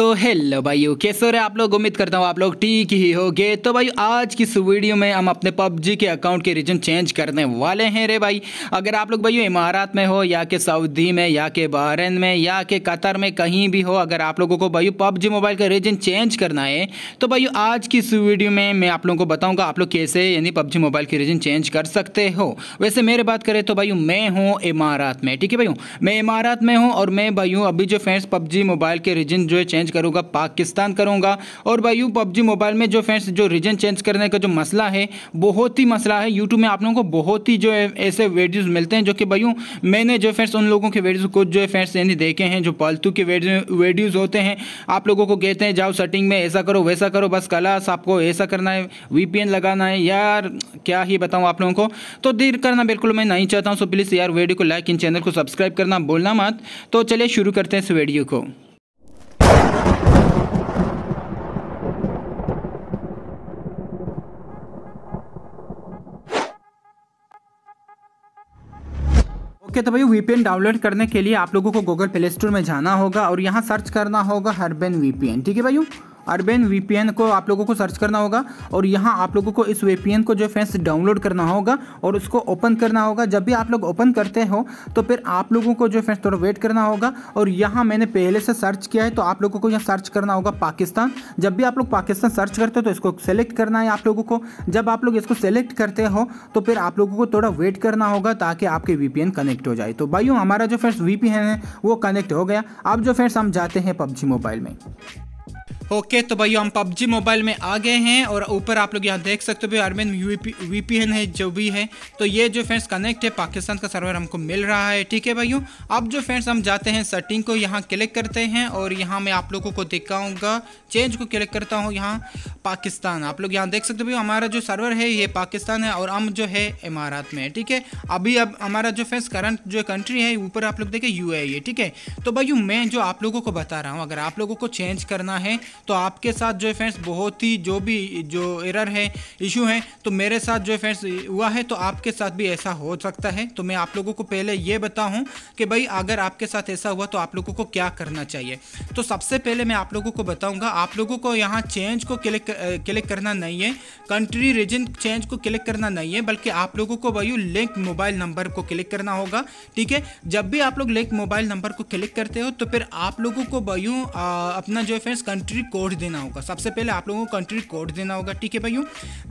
तो हेलो भाई कैसे हो रहे आप लोग उम्मीद करता हूँ आप लोग ठीक ही होगे तो भाई आज की इस वीडियो में हम अपने पबजी के अकाउंट के रीजन चेंज करने वाले हैं रे भाई अगर आप लोग भाई इमारात में हो या के सऊदी में या के बहरन में या के कतर में कहीं भी हो अगर आप लोगों को भाई पबजी मोबाइल का रीजन चेंज करना है तो भाई आज की इस वीडियो में मैं आप लोगों को बताऊँगा आप लोग कैसे यानी पबजी मोबाइल के रीजन चेंज कर सकते हो वैसे मेरे बात करें तो भाई मैं हूँ इमारात में ठीक है भाई मैं इमारात में हूँ और मैं भाई अभी जो फ्रेंड्स पबजी मोबाइल के रीजन जो है चेंज चेंज करूँगा पाकिस्तान करूँगा और भाई पबजी मोबाइल में जो फ्रेंड्स जो रीजन चेंज करने का जो मसला है बहुत ही मसला है यूट्यूब में आप लोगों को बहुत ही जो ऐसे वीडियोज़ मिलते हैं जो कि भाई मैंने जो फ्रेंड्स उन लोगों के वीडियोज़ को जो फ्रेंड्स यानी देखे हैं जो पालतू के वीडियोज़ होते हैं आप लोगों को कहते हैं जाओ सेटिंग में ऐसा करो वैसा करो बस कलास आपको ऐसा करना है वीपीएन लगाना है यार क्या ही बताऊँ आप लोगों को तो देर करना बिल्कुल मैं नहीं चाहता हूँ सो प्लीज़ यार वीडियो को लाइक इन चैनल को सब्सक्राइब करना बोलना मत तो चलिए शुरू करते हैं इस वीडियो को ओके तो भाई वीपीएन डाउनलोड करने के लिए आप लोगों को गूगल प्ले स्टोर में जाना होगा और यहाँ सर्च करना होगा हरबेन वीपीएन ठीक है भाई अर्बन वी को आप लोगों को सर्च करना होगा और यहाँ आप लोगों को इस वी को जो फ्रेंड्स डाउनलोड करना होगा और उसको ओपन करना होगा जब भी आप लोग ओपन करते हो तो फिर आप लोगों को जो फ्रेंड्स थोड़ा वेट करना होगा और यहाँ मैंने पहले से सर्च किया है तो आप लोगों को यहाँ सर्च करना होगा पाकिस्तान जब भी आप लोग पाकिस्तान सर्च करते हो तो इसको सेलेक्ट करना है आप लोगों को जब आप लोग इसको सेलेक्ट करते हो तो फिर आप लोगों को थोड़ा वेट करना होगा ताकि आपके वी कनेक्ट हो जाए तो भाइयों हमारा जो फ्रेंड्स वी है वो कनेक्ट हो गया अब जो फ्रेंड्स हम जाते हैं पबजी मोबाइल में ओके तो भाई हम पबजी मोबाइल में आ गए हैं और ऊपर आप लोग यहाँ देख सकते हो भाई आर्मेन वी है जो भी है तो ये जो फ्रेंड्स कनेक्ट है पाकिस्तान का सर्वर हमको मिल रहा है ठीक है भाइयों अब जो फ्रेंड्स हम जाते हैं सेटिंग को यहाँ क्लिक करते हैं और यहाँ मैं आप लोगों को दिखाऊँगा चेंज को क्लिक करता हूँ यहाँ पाकिस्तान आप लोग यहाँ देख सकते हो भाई हमारा जो सर्वर है ये पाकिस्तान है और हम जो है इमारात में ठीक है अभी अब हमारा जो फ्रेंड्स करंट जो कंट्री है ऊपर आप लोग देखें यू है e, ठीक है तो भाई मैं जो आप लोगों को बता रहा हूँ अगर आप लोगों को चेंज करना है तो आपके साथ जो है फ्रेंड्स बहुत ही जो भी जो एरर है इशू है तो मेरे साथ जो है फ्रेंड्स हुआ है तो आपके साथ भी ऐसा हो सकता है तो मैं आप लोगों को पहले ये बताऊँ कि भाई अगर आपके साथ ऐसा हुआ तो आप लोगों को क्या करना चाहिए तो सबसे पहले मैं आप लोगों को बताऊँगा आप लोगों को यहाँ चेंज को क्लिक क्लिक करना नहीं है कंट्री रीजन चेंज को क्लिक करना नहीं है बल्कि आप लोगों को भाई लिंक मोबाइल नंबर को क्लिक करना होगा ठीक है जब भी आप लोग लिंक मोबाइल नंबर को क्लिक करते हो तो फिर आप लोगों को भाई अपना जो है फ्रेंड्स कंट्री कोड देना होगा सबसे पहले आप लोगों को कंट्री कोड देना होगा ठीक है भाइयों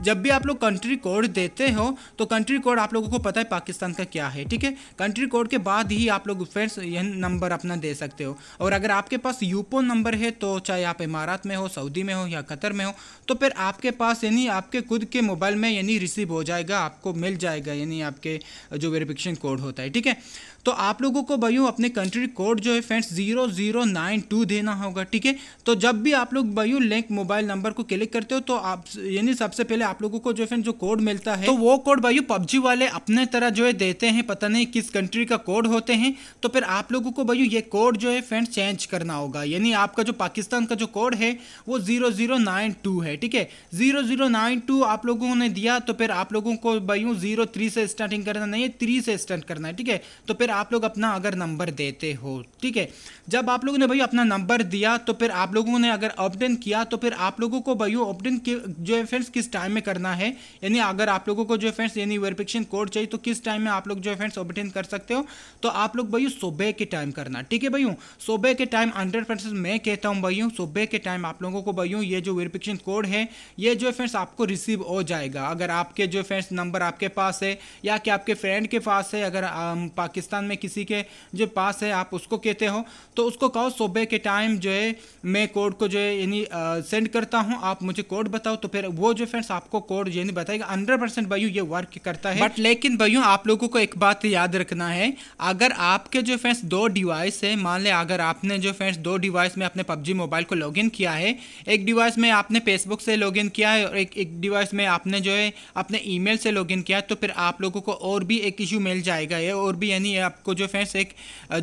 जब भी आप लोग कंट्री कोड देते हो तो कंट्री कोड आप लोगों को पता है पाकिस्तान का क्या है ठीक है कंट्री कोड के बाद ही आप लोग फ्रेंड्स यह नंबर अपना दे सकते हो और अगर आपके पास यूपो नंबर है तो चाहे आप इमारात में हो सऊदी में हो या कतर में हो तो फिर आपके पास यानी आपके खुद के मोबाइल में यानी रिसीव हो जाएगा आपको मिल जाएगा यानी आपके जो वेरिफिकेशन कोड होता है ठीक है तो आप लोगों को भाइयों अपने कंट्री कोड जो है friends zero zero nine two देना होगा ठीक है तो जब भी आप आप लोग बायू लिंक मोबाइल नंबर को क्लिक करते हो तो आप यानी सबसे पहले आप लोगों को जो फ्रेंड जो कोड मिलता है तो वो कोड बायू पबजी वाले अपने तरह जो है देते हैं पता नहीं किस कंट्री का कोड होते हैं तो फिर आप लोगों को बायू ये कोड जो है फ्रेंड चेंज करना होगा यानी आपका जो पाकिस्तान का जो कोड है वो जीरो जीरो नाइन टू है ठीक है जीरो जीरो नाइन टू आप लोगों ने दिया तो फिर आप लोगों को बायू जीरो थ्री से स्टार्टिंग करना नहीं है थ्री से स्टार्ट करना है ठीक है तो फिर आप लोग अपना अगर नंबर देते हो ठीक है जब आप लोगों ने भाई अपना नंबर दिया तो फिर आप लोगों ने अगर ऑप्ट किया तो फिर आप लोगों को भाई ऑप्ट जो है फ्रेंड्स किस टाइम में करना है यानी अगर आप लोगों को जो है फ्रेंड्स यानी वेरिफिकेशन कोड चाहिए तो किस टाइम में आप लोग जो है फ्रेंड्स ऑप्ट कर सकते हो तो आप लोग भाई सुबह के टाइम करना ठीक है भाई सुबह के टाइम हंड्रेड परसेंट मैं कहता हूँ भाई सुबह के टाइम आप लोगों को भाई ये जो वेरिफिकेशन कोड है ये जो है फ्रेंड्स आपको रिसीव हो जाएगा अगर आपके जो फ्रेंड्स नंबर आपके पास है या कि आपके फ्रेंड के पास है अगर पाकिस्तान में किसी के जो पास है आप उसको कहते हो तो उसको कहो सुबह के टाइम जो है मैं कोड को जो जो है यानी सेंड करता हूँ आप मुझे कोड बताओ तो फिर वो जो फ्रेंड्स आपको कोड यानी बताएगा हंड्रेड परसेंट भाई ये वर्क करता है बट लेकिन भाइयों आप लोगों को एक बात याद रखना है अगर आपके जो फ्रेंड्स दो डिवाइस है मान लें अगर आपने जो फ्रेंड्स दो डिवाइस में अपने पबजी मोबाइल को लॉग किया है एक डिवाइस में आपने फेसबुक से लॉग किया है और एक एक डिवाइस में आपने जो है अपने ई से लॉग किया तो फिर आप लोगों को और भी एक इशू मिल जाएगा ये और भी यानी आपको जो फ्रेंड्स एक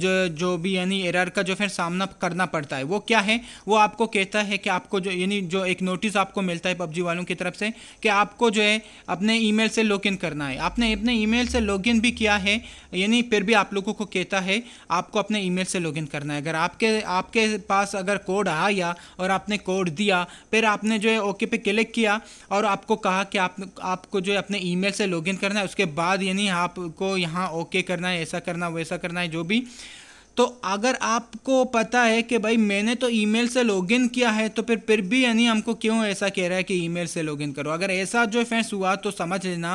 जो जो भी यानी एरर का जो फ्रेंड्स सामना करना पड़ता है वो क्या है वो आपको रहता है कि आपको जो यानी जो एक नोटिस आपको मिलता है पबजी वालों की तरफ से कि आपको जो है अपने ईमेल से लॉगिन करना है आपने अपने ईमेल से लॉगिन भी किया है यानी फिर भी आप लोगों को कहता है आपको अपने ईमेल से लॉगिन करना है अगर आपके आपके पास अगर कोड आया और आपने कोड दिया फिर आपने जो है ओके पे क्लिक किया और आपको कहा कि आप आपको जो है अपने ईमेल से लॉगिन करना है उसके बाद यानी आपको यहाँ ओके करना है ऐसा करना वैसा करना है जो भी तो अगर आपको पता है कि भाई मैंने तो ईमेल से लॉगिन किया है तो फिर फिर भी यानी हमको क्यों ऐसा कह रहा है कि ईमेल से लॉगिन करो अगर ऐसा जो फैंस हुआ तो समझ लेना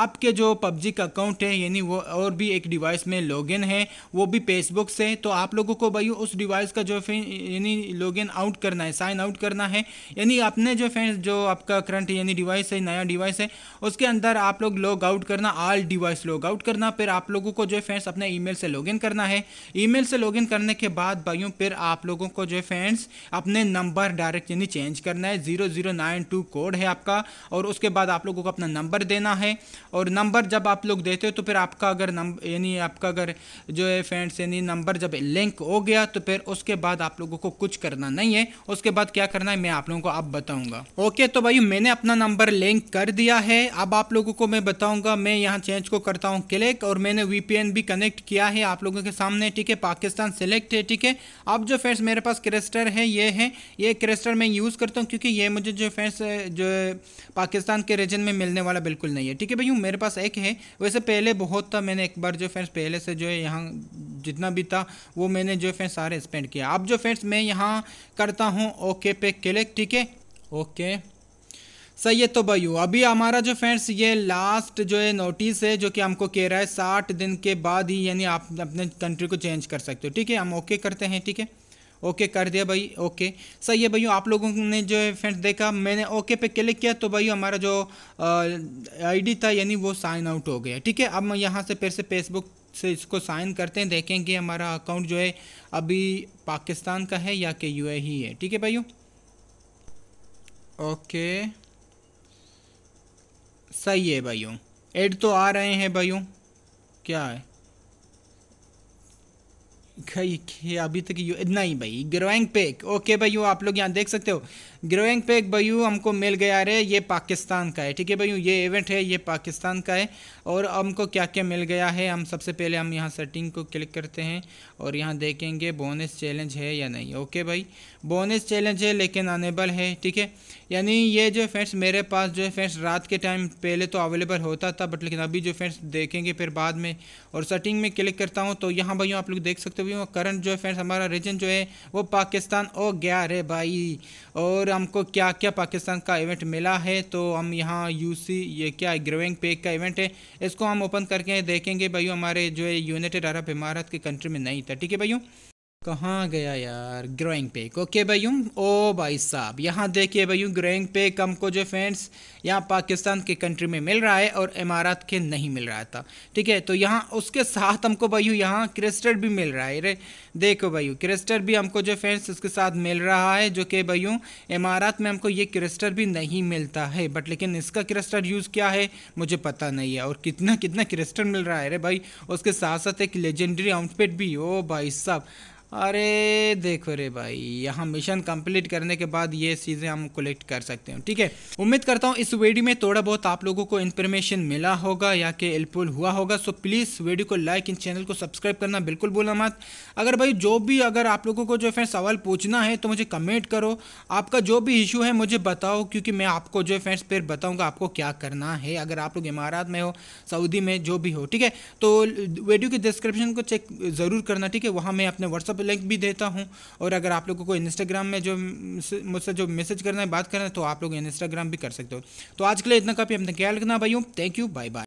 आपके जो पबजी का अकाउंट है यानी वो और भी एक डिवाइस में लॉगिन है वो भी फेसबुक से तो आप लोगों को भाई उस डिवाइस का जो यानी लॉगिन आउट करना है साइन आउट करना है यानी अपने जो फैंस जो आपका करंट यानी डिवाइस है नया डिवाइस है उसके अंदर आप लोग लॉग आउट करना आल डिवाइस लॉग आउट करना फिर आप लोगों को जो फैंस अपने ई से लॉग करना है ई ईमेल से लॉगिन करने के बाद भाइयों फिर आप लोगों को जो है फ्रेंड्स अपने नंबर डायरेक्ट यानी चेंज करना है zero zero nine two code है आपका और उसके बाद आप लोगों को अपना नंबर देना है और नंबर जब आप लोग देते हो तो फिर आपका अगर नंबर यानी आपका अगर जो है फ्रेंड्स यानी नंबर जब लिंक हो गया तो फिर उसके बाद आप लोगों को कुछ करना नहीं है उसके बाद क्या करना है मैं आप लोगों को अब बताऊँगा ओके तो भाई मैंने अपना नंबर लिंक कर दिया है अब आप लोगों को मैं बताऊँगा मैं यहाँ चेंज को करता हूँ क्लिक और मैंने वी भी कनेक्ट किया है आप लोगों के सामने ठीक है पाकिस्तान सेलेक्ट है ठीक है अब जो फ्रेंड्स मेरे पास क्रेस्टर है ये है ये क्रेस्टर मैं यूज़ करता हूँ क्योंकि ये मुझे जो फ्रेंड्स जो पाकिस्तान के रीजन में मिलने वाला बिल्कुल नहीं है ठीक है भैया मेरे पास एक है वैसे पहले बहुत था मैंने एक बार जो फ्रेंड्स पहले से जो है यहाँ जितना भी था वो मैंने जो फ्रेंड्स सारे स्पेंड किया अब जो फ्रेंड्स मैं यहाँ करता हूँ ओके पे क्लिक ठीक है ओके सही है तो भाइयों अभी हमारा जो फ्रेंड्स ये लास्ट जो है नोटिस है जो कि हमको कह रहा है साठ दिन के बाद ही यानी आप अपने कंट्री को चेंज कर सकते हो ठीक है हम ओके करते हैं ठीक है ओके कर दिया भाई ओके सही है भैया आप लोगों ने जो है फ्रेंड्स देखा मैंने ओके पे क्लिक किया तो भाई हमारा जो आई था यानी वो साइन आउट हो गया ठीक है अब हम यहाँ से फिर से फेसबुक से इसको साइन करते हैं देखेंगे हमारा अकाउंट जो है अभी पाकिस्तान का है या कि यू ही e है ठीक है भाइयों ओके सही है भाइयों एड तो आ रहे हैं भाइयों क्या है अभी तक यू नहीं भाई ग्रोइंग पेक ओके भाई आप लोग यहाँ देख सकते हो ग्रोइंग पैक भयू हमको मिल गया रे ये पाकिस्तान का है ठीक है भैयू ये इवेंट है ये पाकिस्तान का है और हमको क्या क्या मिल गया है हम सबसे पहले हम यहाँ सेटिंग को क्लिक करते हैं और यहाँ देखेंगे बोनस चैलेंज है या नहीं ओके भाई बोनस चैलेंज है लेकिन अनेबल है ठीक है यानी ये जो फ्रेंड्स मेरे पास जो है फ्रेंड्स रात के टाइम पहले तो अवेलेबल होता था बट लेकिन अभी जो फ्रेंड्स देखेंगे फिर बाद में और सेटिंग में क्लिक करता हूँ तो यहाँ भाई आप लोग देख सकते हो करंट जो है फ्रेंड्स हमारा रीजन जो है वो पाकिस्तान ओ गया रे भाई और हमको क्या क्या पाकिस्तान का इवेंट मिला है तो हम यहाँ यूसी ये क्या ग्रेविंग पेक का इवेंट है इसको हम ओपन करके देखेंगे भाइयों हमारे जो है यूनाइटेड अरब इमारत के कंट्री में नहीं था ठीक है भाइयों कहाँ गया यार ग्रोइंग पे ओके भाइयों ओ भाई साहब यहाँ देखिए भाइयों ग्रोइंग पे कम को जो फ्रेंड्स यहाँ पाकिस्तान के कंट्री में मिल रहा है और इमारत के नहीं मिल रहा था ठीक है तो यहाँ उसके साथ हमको भाइयों यहाँ क्रिस्टर भी मिल रहा है रे देखो भाइयों क्रिस्टर भी हमको जो फ्रेंड्स उसके साथ मिल रहा है जो कि भाइयों इमारात में हमको ये क्रिस्टर भी नहीं मिलता है बट लेकिन इसका क्रिस्टर यूज़ क्या है मुझे पता नहीं है और कितना कितना क्रिस्टर मिल रहा है रे भाई उसके साथ साथ एक लेजेंडरी आउटफिट भी ओ भाई साहब अरे देखो रे भाई यहाँ मिशन कंप्लीट करने के बाद ये चीज़ें हम कलेक्ट कर सकते हैं ठीक है उम्मीद करता हूँ इस वीडियो में थोड़ा बहुत आप लोगों को इन्फॉर्मेशन मिला होगा या कि हेल्पफुल हुआ होगा सो प्लीज़ वीडियो को लाइक इन चैनल को सब्सक्राइब करना बिल्कुल बोलना मत अगर भाई जो भी अगर आप लोगों को जो है सवाल पूछना है तो मुझे कमेंट करो आपका जो भी इशू है मुझे बताओ क्योंकि मैं आपको जो है फ्रेंड्स फिर बताऊँगा आपको क्या करना है अगर आप लोग इमारात में हो सऊदी में जो भी हो ठीक है तो वीडियो के डिस्क्रिप्शन को चेक ज़रूर करना ठीक है वहाँ मैं अपने व्हाट्सअप लिंक भी देता हूँ और अगर आप लोगों को इंस्टाग्राम में जो मुझसे जो मैसेज करना है बात करना है तो आप लोग इंस्टाग्राम भी कर सकते हो तो आज के लिए इतना काफ़ी अपना ख्याल रखना भाई थैंक यू बाय बाय